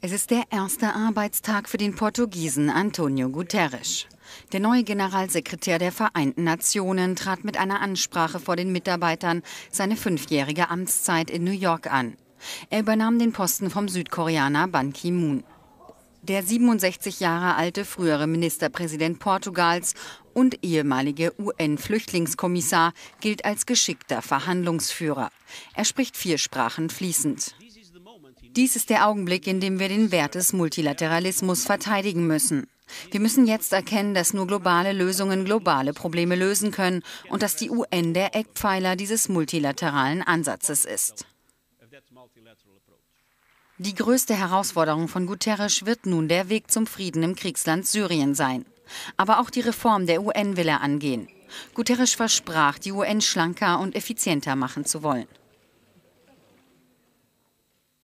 Es ist der erste Arbeitstag für den Portugiesen Antonio Guterres. Der neue Generalsekretär der Vereinten Nationen trat mit einer Ansprache vor den Mitarbeitern seine fünfjährige Amtszeit in New York an. Er übernahm den Posten vom Südkoreaner Ban Ki-moon. Der 67 Jahre alte frühere Ministerpräsident Portugals und ehemalige UN-Flüchtlingskommissar gilt als geschickter Verhandlungsführer. Er spricht vier Sprachen fließend. Dies ist der Augenblick, in dem wir den Wert des Multilateralismus verteidigen müssen. Wir müssen jetzt erkennen, dass nur globale Lösungen globale Probleme lösen können und dass die UN der Eckpfeiler dieses multilateralen Ansatzes ist. Die größte Herausforderung von Guterres wird nun der Weg zum Frieden im Kriegsland Syrien sein. Aber auch die Reform der UN will er angehen. Guterres versprach, die UN schlanker und effizienter machen zu wollen.